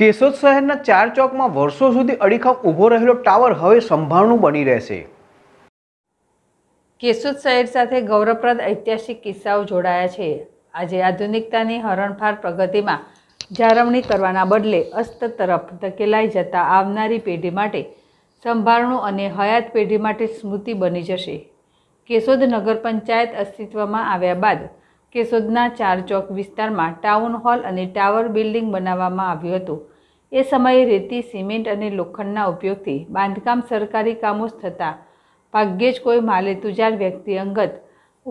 કેશોદ શહેરના ચાર ચોકમાં વર્ષો સુધી અડીખમ ઊભો રહેલો ટાવર હવે સંભાળનું બની રહેશે કેશોદ શહેર સાથે ગૌરવપ્રદ ઐતિહાસિક કિસ્સાઓ જોડાયા છે આજે આધુનિકતાની હરણફાર પ્રગતિમાં જાળવણી કરવાના બદલે અસ્ત તરફ ધકેલાઈ જતા આવનારી પેઢી માટે સંભાળણું અને હયાત પેઢી માટે સ્મૃતિ બની જશે કેશોદ નગર પંચાયત અસ્તિત્વમાં આવ્યા બાદ કેશોદના સોદના ચાર ચોક વિસ્તારમાં ટાઉન હોલ અને ટાવર બિલ્ડિંગ બનાવવામાં આવ્યું હતું એ સમયે રેતી સિમેન્ટ અને લોખંડના ઉપયોગથી બાંધકામ સરકારી કામો જ થતાં ભાગ્યે જ કોઈ માલે તુજાર વ્યક્તિ અંગત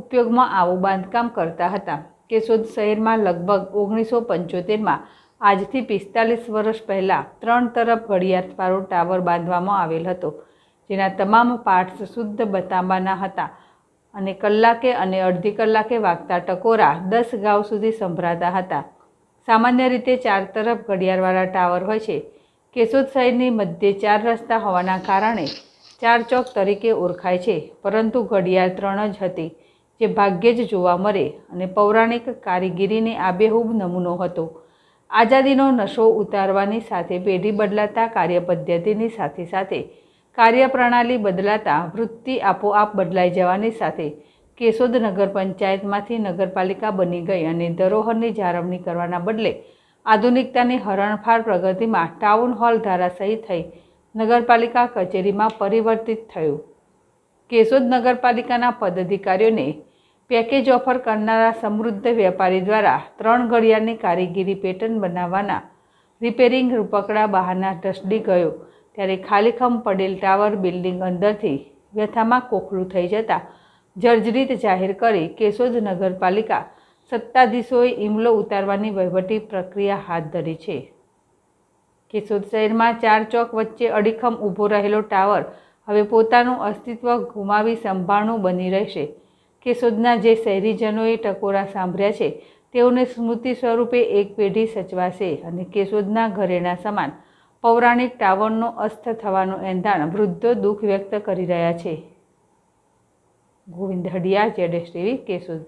ઉપયોગમાં આવું બાંધકામ કરતા હતા કેશોદ શહેરમાં લગભગ ઓગણીસો પંચોતેરમાં આજથી પિસ્તાલીસ વર્ષ પહેલાં ત્રણ તરફ ઘડિયાળવાળો ટાવર બાંધવામાં આવેલ હતો જેના તમામ પાર્ટ્સ શુદ્ધ બતાંબાના હતા અને કલાકે અને અડધી કલાકે વાગતા ટકોરા દસ ગાઉ સુધી સંભળાતા હતા સામાન્ય રીતે ચાર તરફ ઘડિયાળવાળા ટાવર હોય છે કેશોદ શહેરની મધ્યે ચાર રસ્તા હોવાના કારણે ચાર ચોક તરીકે ઓળખાય છે પરંતુ ઘડિયાળ ત્રણ જ હતી જે ભાગ્યે જ જોવા મળે અને પૌરાણિક કારીગીરીને આબેહૂબ નમૂનો હતો આઝાદીનો નશો ઉતારવાની સાથે પેઢી બદલાતા કાર્યપદ્ધતિની સાથે સાથે કાર્યપ્રણાલી બદલાતા વૃત્તિ આપોઆપ બદલાઈ જવાની સાથે કેશોદ નગર પંચાયતમાંથી નગરપાલિકા બની ગઈ અને ધરોહરની જાળવણી કરવાના બદલે આધુનિકતાની હરણફાળ પ્રગતિમાં ટાઉન હોલ ધરાશયી થઈ નગરપાલિકા કચેરીમાં પરિવર્તિત થયું કેશોદ નગરપાલિકાના પદાધિકારીઓને પેકેજ ઓફર કરનારા સમૃદ્ધ વેપારી દ્વારા ત્રણ ઘડિયાળની કારીગીરી પેટર્ન બનાવવાના રિપેરિંગ રૂપકડા બહારના ઢસડી ગયો ત્યારે ખાલીખમ પડેલ ટાવર બિલ્ડિંગ અંદરથી વ્યથામાં કોખલું થઈ જતાં જર્જરીત જાહેર કરી કેશોદ નગરપાલિકા સત્તાધીશોએ ઇમલો ઉતારવાની વહીવટી પ્રક્રિયા હાથ ધરી છે કેશોદ શહેરમાં ચાર ચોક વચ્ચે અડીખમ ઊભો રહેલો ટાવર હવે પોતાનું અસ્તિત્વ ગુમાવી સંભાળણું બની રહેશે કેશોદના જે શહેરીજનોએ ટકોરા સાંભળ્યા છે તેઓને સ્મૃતિ સ્વરૂપે એક પેઢી સચવાશે અને કેશોદના ઘરેણા સમાન પૌરાણિક ટાવરનો અસ્ત થવાનું એંધાણ વૃદ્ધો દુઃખ વ્યક્ત કરી રહ્યા છે ગોવિંદ હડિયા જેડેશ ટીવી કેશોદ